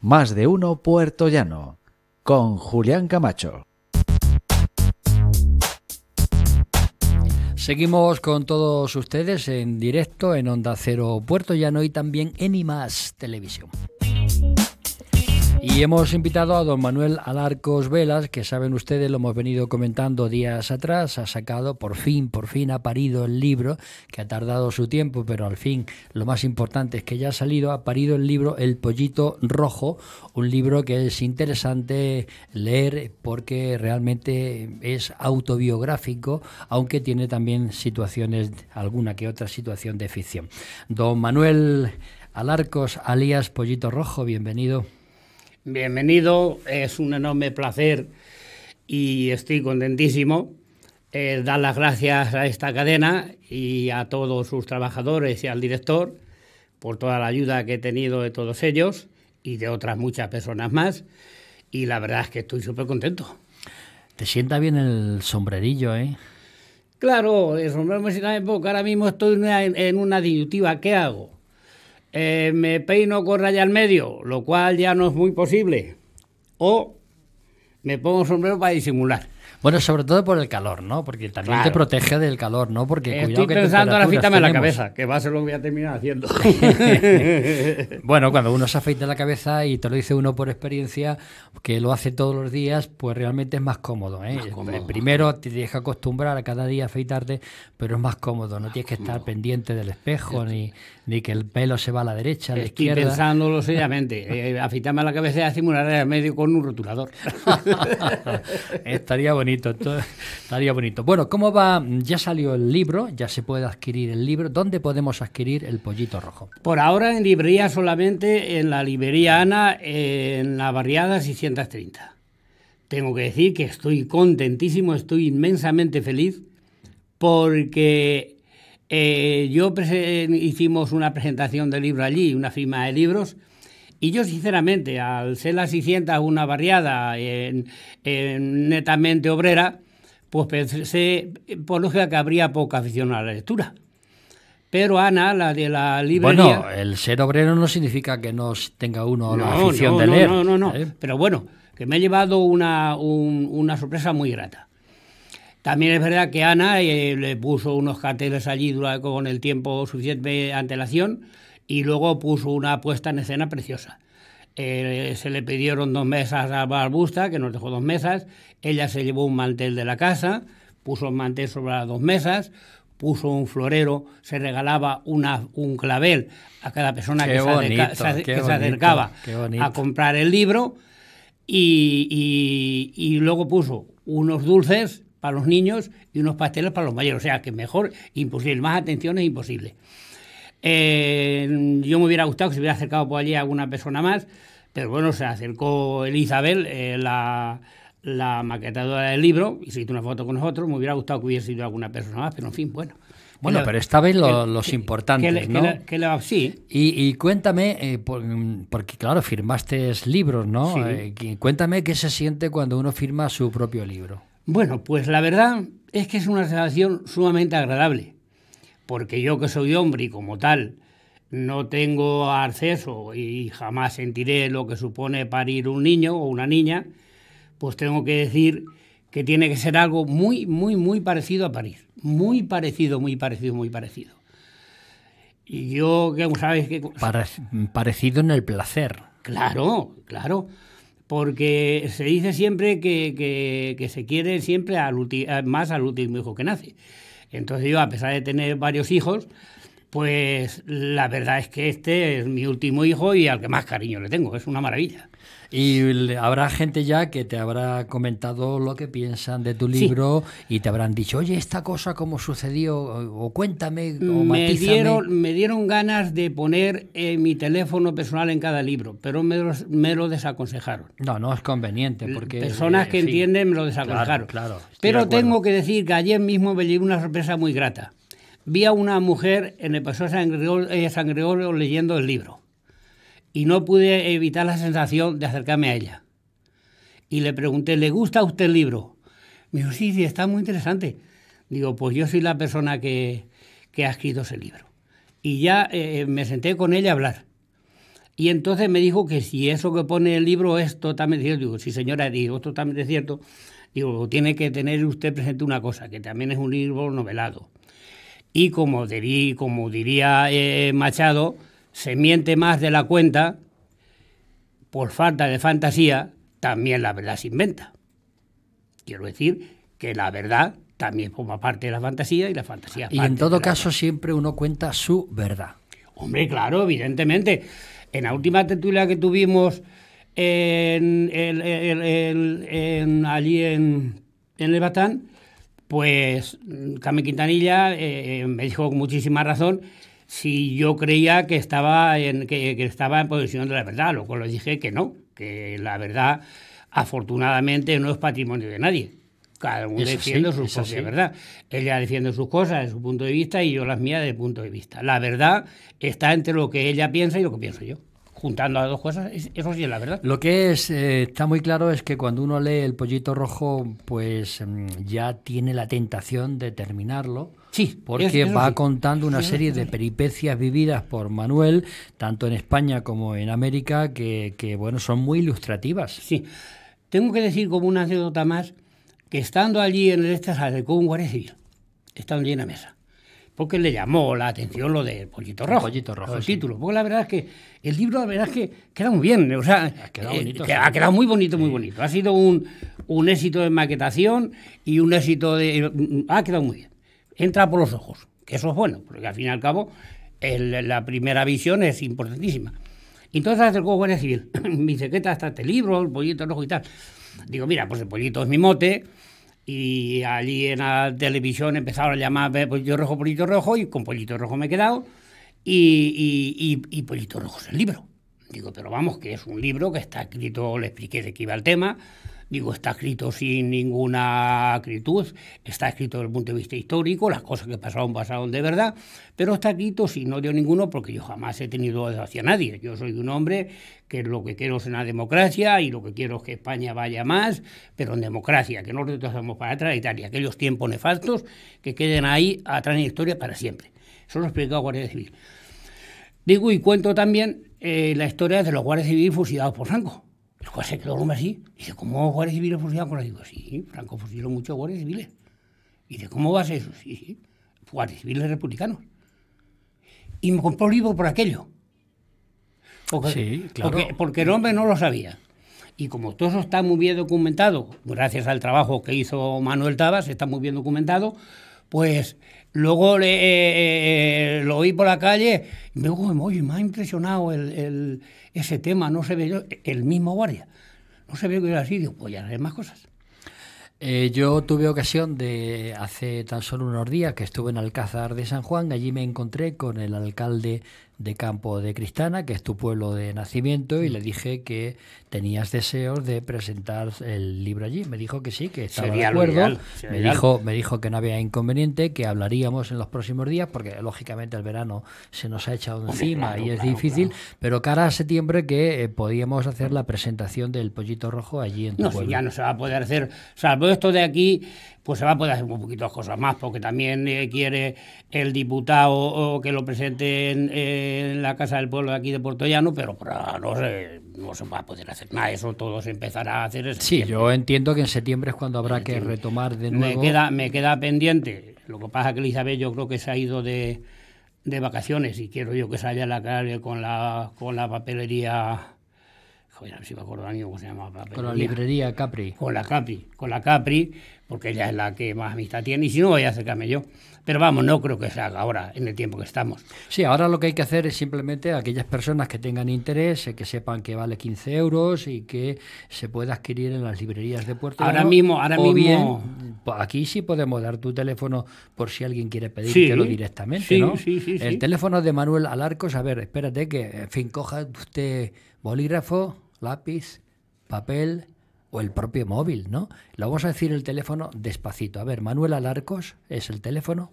Más de uno Puerto Llano, con Julián Camacho. Seguimos con todos ustedes en directo en Onda Cero Puerto Llano y también en IMAS Televisión. Y hemos invitado a don Manuel Alarcos Velas, que saben ustedes, lo hemos venido comentando días atrás, ha sacado, por fin, por fin ha parido el libro, que ha tardado su tiempo, pero al fin lo más importante es que ya ha salido, ha parido el libro El Pollito Rojo, un libro que es interesante leer porque realmente es autobiográfico, aunque tiene también situaciones, alguna que otra situación de ficción. Don Manuel Alarcos, alias Pollito Rojo, bienvenido. Bienvenido, es un enorme placer y estoy contentísimo. Eh, dar las gracias a esta cadena y a todos sus trabajadores y al director por toda la ayuda que he tenido de todos ellos y de otras muchas personas más. Y la verdad es que estoy súper contento. Te sienta bien el sombrerillo, ¿eh? Claro, el sombrero me sienta bien porque ahora mismo estoy en una disyuntiva. ¿Qué hago? Eh, me peino con raya al medio, lo cual ya no es muy posible. O me pongo sombrero para disimular. Bueno, sobre todo por el calor, ¿no? Porque también te protege del calor, ¿no? Porque Estoy que pensando ahora afeitarme la cabeza, que va a ser lo que voy a terminar haciendo. bueno, cuando uno se afeita la cabeza y te lo dice uno por experiencia, que lo hace todos los días, pues realmente es más cómodo, ¿eh? eh primero te deja acostumbrar a cada día afeitarte, pero es más cómodo, no tienes que estar pendiente del espejo ni, ni que el pelo se va a la derecha, a la Estoy pensándolo seriamente. eh, eh afitarme la cabeza y asimular al medio con un rotulador. estaría bonito, estaría bonito. Bueno, ¿cómo va? Ya salió el libro, ya se puede adquirir el libro. ¿Dónde podemos adquirir el pollito rojo? Por ahora en librería solamente, en la librería Ana, en la barriada 630. Tengo que decir que estoy contentísimo, estoy inmensamente feliz porque eh, yo hicimos una presentación de libro allí, una firma de libros, y yo sinceramente, al ser las 600 una barriada netamente obrera, pues pensé, por lógica, que habría poca afición a la lectura. Pero Ana, la de la librería... Bueno, el ser obrero no significa que no tenga uno la afición de leer. No, no, no, ¿eh? Pero bueno, que me ha llevado una sorpresa muy grata. También es verdad que Ana eh, le puso unos carteles allí con el tiempo suficiente antelación y luego puso una puesta en escena preciosa. Eh, se le pidieron dos mesas a Barbusta, que nos dejó dos mesas. Ella se llevó un mantel de la casa, puso un mantel sobre las dos mesas, puso un florero, se regalaba una, un clavel a cada persona que, se, que acercaba a comprar el libro. y, y luego puso unos dulces para los niños y unos pasteles para los mayores. O sea, que mejor, imposible, más atención es imposible. Eh, yo me hubiera gustado que se hubiera acercado por allí alguna persona más, pero bueno, se acercó Elizabeth, eh, la, la, maquetadora del libro, y se hizo una foto con nosotros. Me hubiera gustado que hubiera sido alguna persona más, pero en fin, bueno. Bueno, pero esta vez los importantes, ¿no? sí. Y, cuéntame, eh, porque claro, firmaste libros, ¿no? cuéntame qué se siente cuando uno firma su propio libro. Bueno, pues la verdad es que es una relación sumamente agradable, porque yo que soy hombre y como tal no tengo acceso y jamás sentiré lo que supone parir un niño o una niña, pues tengo que decir que tiene que ser algo muy, muy, muy parecido a parir. Muy parecido, muy parecido, muy parecido. Y yo, que sabes qué? Parecido en el placer. Claro, claro porque se dice siempre que, que, se quiere siempre al más al último hijo que nace. Entonces yo, a pesar de tener varios hijos, pues la verdad es que este es mi último hijo y al que más cariño le tengo, es una maravilla. Y habrá gente ya que te habrá comentado lo que piensan de tu libro y te habrán dicho, oye, esta cosa cómo sucedió, o cuéntame, o me dieron, me dieron ganas de poner eh, mi teléfono personal en cada libro, pero me, me lo desaconsejaron. No, no es conveniente, porque... Personas eh, que entienden me lo desaconsejaron. Claro, pero tengo que decir que ayer mismo me llegó una sorpresa muy grata. Vi a una mujer en el Paseo San eh, San Gregorio leyendo el libro y no pude evitar la sensación de acercarme a ella. Y le pregunté, ¿le gusta a usted el libro? Me dijo, sí, sí, está muy interesante. Digo, pues yo soy la persona que, que ha escrito ese libro. Y ya eh, me senté con ella a hablar. Y entonces me dijo que si eso que pone el libro es totalmente cierto. Digo, sí, señora, digo, totalmente cierto. Digo, tiene que tener usted presente una cosa, que también es un libro novelado. Y como diría, como diría eh, Machado, se miente más de la cuenta por falta de fantasía, también la verdad se inventa. Quiero decir que la verdad también forma parte de la fantasía y la fantasía. Y en todo caso siempre uno cuenta su verdad. Hombre, claro, evidentemente. En la última tertulia que tuvimos en, en, en, en allí en, el Batán, pues mm, ...Came Quintanilla eh, eh, me dijo con muchísima razón si yo creía que estaba en, que, estaba en posesión de la verdad, lo cual le dije que no, que la verdad afortunadamente no es patrimonio de nadie. Cada uno defiende sus su de verdad. Ella defiende sus cosas de su punto de vista y yo las mías de punto de vista. La verdad está entre lo que ella piensa y lo que pienso yo juntando las dos cosas, eso sí es la verdad. Lo que es, eh, está muy claro es que cuando uno lee el pollito rojo, pues mm, ya tiene la tentación de terminarlo Sí, porque va contando una serie de peripecias vividas por Manuel, tanto en España como en América, que, bueno, son muy ilustrativas. Sí, tengo que decir como una anécdota más, que estando allí en el estas con un guardia civil, estando allí en la mesa, porque le llamó la atención lo del pollito rojo. El pollito rojo. El título. Porque la verdad es que el libro, la verdad es que queda muy bien. O sea, ha quedado, eh, muy bonito, muy bonito. Ha sido un éxito de maquetación y un éxito de. Eh, mm, mm, ha quedado muy bien entra por los ojos, que eso es bueno, porque al fin y al cabo la primera visión es importantísima. Entonces acercó gobierno Civil, me dice, ¿qué tal está este libro, el pollito rojo y tal? Digo, mira, pues el pollito es mi mote, y allí en la televisión empezaron a llamar pollito rojo, pollito rojo, y con pollito rojo me he quedado, y, y pollito rojo es el libro. Digo, pero vamos, que es un libro que está escrito, le expliqué de qué iba el tema, Digo, está escrito sin ninguna acritud, está escrito desde el punto de vista histórico, las cosas que pasaron pasaron de verdad, pero está escrito sin odio ninguno porque yo jamás he tenido odio hacia nadie. Yo soy un hombre que lo que quiero es una democracia y lo que quiero es que España vaya más, pero en democracia, que no retrocedamos para atrás y aquellos tiempos nefastos que queden ahí atrás en la historia para siempre. Eso lo ha explicado Guardia Civil. Digo y cuento también eh, la historia de los guardias civiles fusilados por Franco cuál cual se quedó hombre así. Dice, ¿cómo guardias civiles pues fusilados con Digo, sí, Franco fusiló pues muchos guardias civiles. Y dice, ¿cómo vas a eso? Sí, sí, guardias civiles republicanos. Y me compró el libro por aquello. sí, claro. porque, porque el hombre no lo sabía. Y como todo eso está muy bien documentado, gracias al trabajo que hizo Manuel Tabas, está muy bien documentado, pues luego eh, eh, eh, lo vi por la calle y me me ha impresionado el, ese tema, no se ve yo, el mismo guardia, no se ve que era así, digo, pues ya hay más cosas. yo tuve ocasión de, hace tan solo unos días que estuve en Alcázar de San Juan, allí me encontré con el alcalde de Campo de Cristana, que es tu pueblo de nacimiento, y le dije que tenías deseos de presentar el libro allí. Me dijo que sí, que estaba de acuerdo. me, dijo, me dijo que no había inconveniente, que hablaríamos en los próximos días, porque lógicamente el verano se nos ha echado encima y es difícil, pero cara a septiembre que eh, podíamos hacer la presentación del pollito rojo allí en tu no, pueblo. ya no se va a poder hacer, salvo esto de aquí, pues se va a poder hacer un poquito cosas más, porque también eh, quiere el diputado que lo presente eh, en, la Casa del Pueblo aquí de Portollano, pero no, se, no va a poder hacer nada, eso todo se empezará a hacer. sí, yo entiendo que en septiembre es cuando habrá que retomar de nuevo. Me queda, me queda pendiente, lo que pasa es que Elizabeth yo creo que se ha ido de, vacaciones y quiero yo que salga la calle con la, con la papelería joder, a ver si me acuerdo de cómo se llama. Con la librería Capri. Con la Capri, con la Capri, porque ella es la que más amistad tiene, y si no voy a acercarme yo. Pero vamos, no creo que se haga ahora, en el tiempo que estamos. Sí, ahora lo que hay que hacer es simplemente aquellas personas que tengan interés, eh, que sepan que vale 15 euros y que se puede adquirir en las librerías de Puerto Ahora mismo, ahora mismo. Bien, pues, aquí sí podemos dar tu teléfono por si alguien quiere pedírtelo directamente, ¿no? Sí, sí, el teléfono de Manuel Alarcos, a ver, espérate que, en fin, coja usted bolígrafo, lápiz, papel o el propio móvil, ¿no? lo vamos a decir el teléfono despacito. A ver, manuela Alarcos es el teléfono.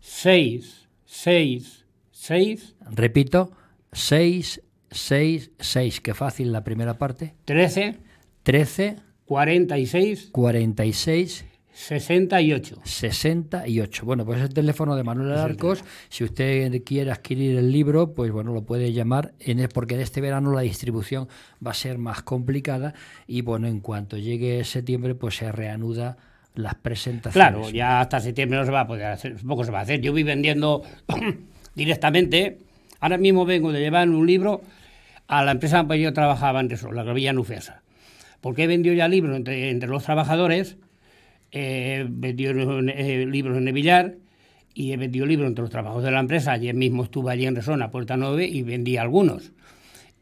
6, 6, 6. Repito, 6, 6, 6. Qué fácil la primera parte. 13. 13. 46. 46. 68. 68. Bueno, pues es el teléfono de Manuel Arcos. Si usted quiere adquirir el libro, pues bueno, lo puede llamar, en e, porque de este verano la distribución va a ser más complicada y bueno, en cuanto llegue septiembre, pues se reanuda las presentaciones. Claro, ya hasta septiembre no se va a poder hacer, poco se va a hacer. Yo voy vendiendo directamente. Ahora mismo vengo de llevar un libro a la empresa en la que yo trabajaba antes, la Gravilla Nufesa. Porque he vendido ya libros entre los trabajadores he eh, vendido eh, libros en el y he vendido libros entre los trabajos de la empresa. Ayer mismo estuve allí en Resona, Puerta 9, y vendí algunos.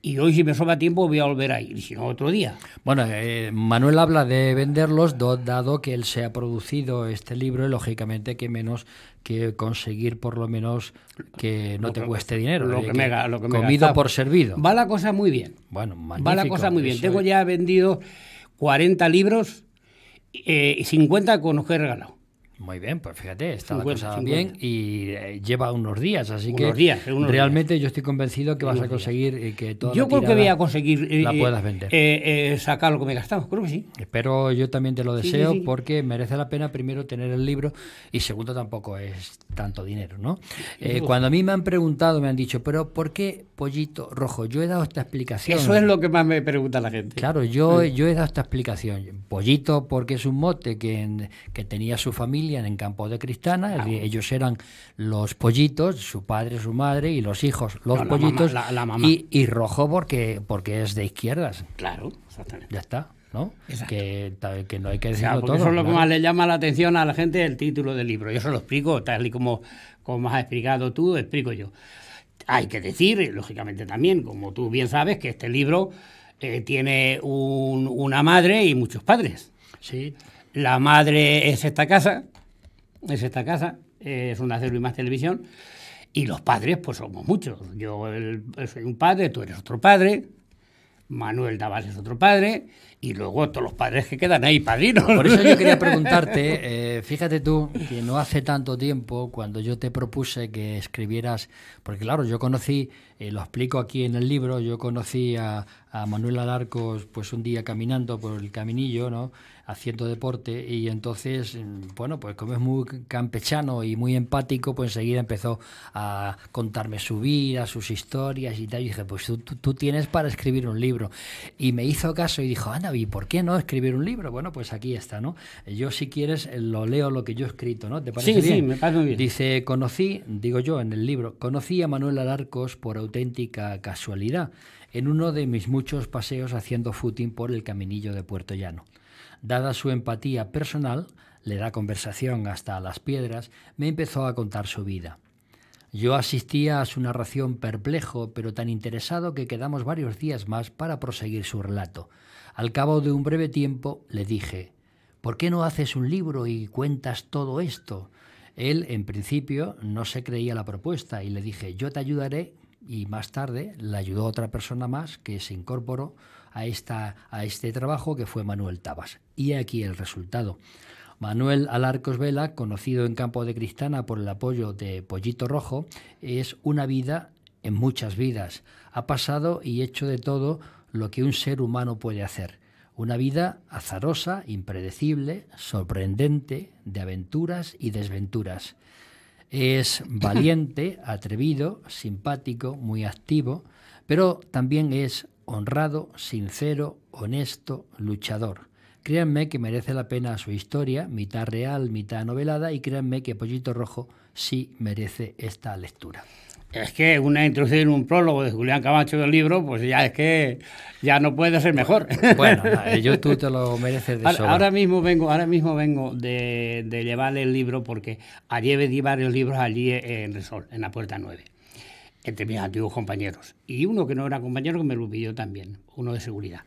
Y hoy, si me sobra tiempo, voy a volver ahí, ir, si no, otro día. Bueno, eh, Manuel habla de venderlos, dado que él se ha producido este libro, y lógicamente que menos que conseguir, por lo menos, que no te cueste dinero. Lo que, lo que Comido por servido. Va la cosa muy bien. Bueno, magnífico. Va la cosa muy bien. Tengo ya vendido 40 libros 50 eh, con los que regalado. Muy bien, pues fíjate, está la cosa bien y eh, lleva unos días, así que días, realmente yo estoy convencido que vas a conseguir eh, que toda Yo la creo que voy a conseguir eh, la puedas vender. sacar lo que me gastamos, creo que sí. Espero, yo también te lo deseo porque merece la pena primero tener el libro y segundo tampoco es tanto dinero, ¿no? cuando a mí me han preguntado, me han dicho, pero ¿por qué pollito rojo? Yo he dado esta explicación. Eso es lo que más me pregunta la gente. Claro, yo, yo he dado esta explicación. Pollito porque es un mote que, que tenía su familia en Campo de Cristana. Ah, ellos eran los pollitos, su padre, su madre y los hijos, los pollitos. La mamá, Y, rojo porque, porque es de izquierdas. Claro, exactamente. Ya está. ¿no? Que, no hay que decirlo todo. Eso es lo que más le llama la atención a la gente el título del libro. Yo se lo explico, tal y como, como has explicado tú, explico yo. Hay que decir, lógicamente también, como tú bien sabes, que este libro eh, tiene una madre y muchos padres. Sí. La madre es esta casa, es esta casa, es una cero y más televisión, y los padres pues somos muchos. Yo soy un padre, tú eres otro padre, Manuel Davas es otro padre, y luego todos los padres que quedan ahí, padrinos. Por eso yo quería preguntarte, eh, fíjate tú, que no hace tanto tiempo, cuando yo te propuse que escribieras, porque claro, yo conocí, eh, lo explico aquí en el libro, yo conocí a, a Manuel Alarcos pues un día caminando por el caminillo, ¿no? haciendo deporte y entonces, mm, bueno, pues como es muy campechano y muy empático, pues enseguida empezó a contarme su vida, sus historias y tal. Y dije, pues tú, tienes para escribir un libro. Y me hizo caso y dijo, anda, ¿y por qué no escribir un libro? Bueno, pues aquí está, ¿no? Yo si quieres eh, lo leo lo que yo he escrito, ¿no? ¿Te sí, Sí, me parece bien. Dice, conocí, digo yo en el libro, conocí a Manuel Alarcos por auténtica casualidad en uno de mis muchos paseos haciendo footing por el caminillo de Puerto Llano. Dada su empatía personal, le da conversación hasta las piedras, me empezó a contar su vida. Yo asistía a su narración perplejo, pero tan interesado que quedamos varios días más para proseguir su relato. Al cabo de un breve tiempo le dije, ¿por qué no haces un libro y cuentas todo esto? Él, en principio, no se creía la propuesta y le dije, yo te ayudaré, y más tarde le ayudó otra persona más que se incorporó a, esta, a este trabajo que fue Manuel Tabas. Y aquí el resultado. Manuel Alarcos Vela, conocido en Campo de Cristana por el apoyo de Pollito Rojo, es una vida en muchas vidas. Ha pasado y hecho de todo lo que un ser humano puede hacer. Una vida azarosa, impredecible, sorprendente, de aventuras y desventuras. Es valiente, atrevido, simpático, muy activo, pero también es honrado, sincero, honesto, luchador. Créanme que merece la pena su historia, mitad real, mitad novelada, y créanme que Pollito Rojo sí merece esta lectura. Es que una introducción, un prólogo de Julián Camacho del libro, pues ya es que ya no puede ser mejor. Bueno, eh, yo tú te lo mereces de sobra. Ahora mismo vengo, ahora mismo vengo de, de llevar el libro porque ayer di varios libros allí en en la Puerta 9 entre mis antiguos compañeros. Y uno que no era compañero que me lo pidió también, uno de seguridad.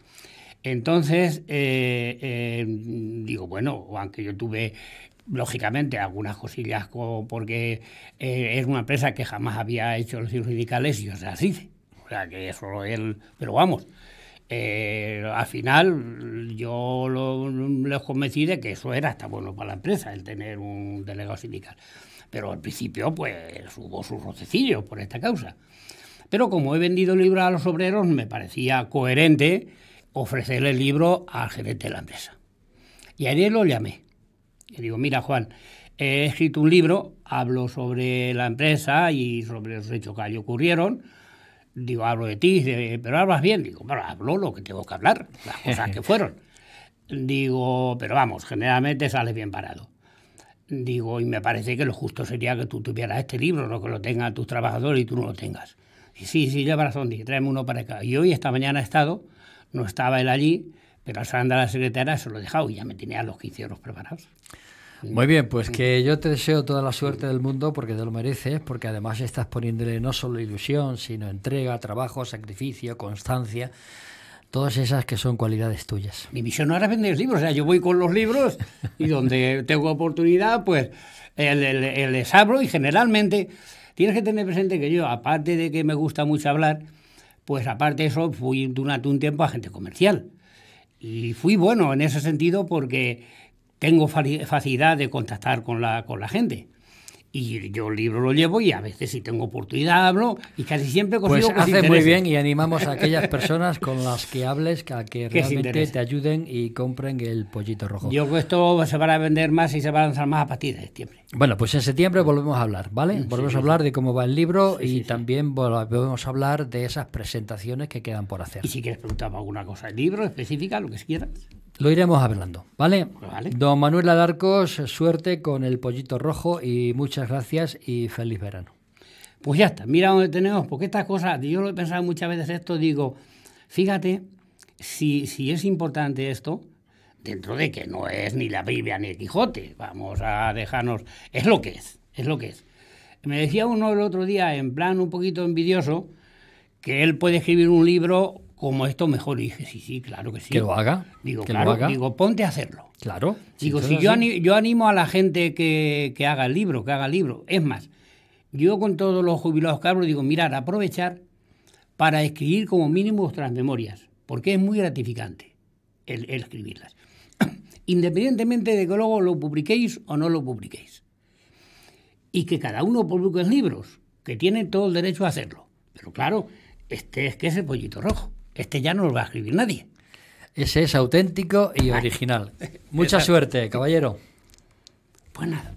Entonces, eh, eh, digo, bueno, aunque yo tuve lógicamente algunas cosillas porque es eh, una empresa que jamás había hecho los sindicales yo se las O sea, que eso él, pero vamos. al final yo los convencí de que eso era hasta bueno para la empresa, el tener un delegado sindical pero al principio pues hubo sus rocecillos por esta causa. Pero como he vendido libro a los obreros, me parecía coherente ofrecerle el libro al gerente de la empresa. Y ayer lo llamé. Le digo, mira Juan, he escrito un libro, hablo sobre la empresa y sobre los hechos que ocurrieron. Digo, hablo de ti, pero hablas bien. Digo, bueno, hablo lo que tengo que hablar, las cosas que fueron. Digo, pero vamos, generalmente sales bien parado. Digo, y me parece que lo justo sería que tú tuvieras este libro, no que lo tengan tus trabajadores y tú no lo tengas. Y sí, sí, lleva razón, dije, tráeme uno para acá. Y hoy, esta mañana he estado, no estaba él allí, pero al salir de la secretaria se lo he dejado y ya me tenía los 15 euros preparados. Muy bien, pues mm. que yo te deseo toda la suerte del mundo porque te lo mereces, porque además estás poniéndole no solo ilusión, sino entrega, trabajo, sacrificio, constancia Todas esas que son cualidades tuyas. Mi misión no es vender libros, o sea, yo voy con los libros y donde tengo oportunidad, pues el, les abro y generalmente tienes que tener presente que yo, aparte de que me gusta mucho hablar, pues aparte de eso fui durante un tiempo agente comercial. Y fui bueno en ese sentido porque tengo facilidad de contactar con la, con la gente y yo el libro lo llevo y a veces si tengo oportunidad hablo y casi siempre consigo pues hace muy bien y animamos a aquellas personas con las que hables que realmente te ayuden y compren el pollito rojo. Yo creo esto se van a vender más y se va a lanzar más a partir de septiembre. Bueno, pues en septiembre volvemos a hablar, ¿vale? volvemos a hablar de cómo va el libro y también volvemos a hablar de esas presentaciones que quedan por hacer. Y si quieres preguntar alguna cosa el libro específica, lo que quieras. Lo iremos hablando, ¿vale? Don Manuel Adarcos, suerte con el pollito rojo y muchas gracias y feliz verano. Pues ya está, mira dónde tenemos, porque estas cosas, yo lo he pensado muchas veces esto, digo, fíjate, si, si es importante esto, dentro de que no es ni la Biblia ni el Quijote, vamos a dejarnos, es lo que es, es lo que es. Me decía uno el otro día, en plan un poquito envidioso, que él puede escribir un libro como esto mejor. dije, sí, sí, claro que sí. Que lo haga. Digo, claro, digo, ponte a hacerlo. Claro. Digo, si, yo, animo, a la gente que, haga el libro, que haga el libro. Es más, yo con todos los jubilados cabros digo, mirad, aprovechar para escribir como mínimo vuestras memorias, porque es muy gratificante el, escribirlas. Independientemente de que luego lo publiquéis o no lo publiquéis. Y que cada uno publique libros, que tiene todo el derecho a hacerlo. Pero claro, este es que es el pollito rojo este ya no lo va a escribir nadie. Ese es auténtico y original. Mucha suerte, caballero. Pues nada.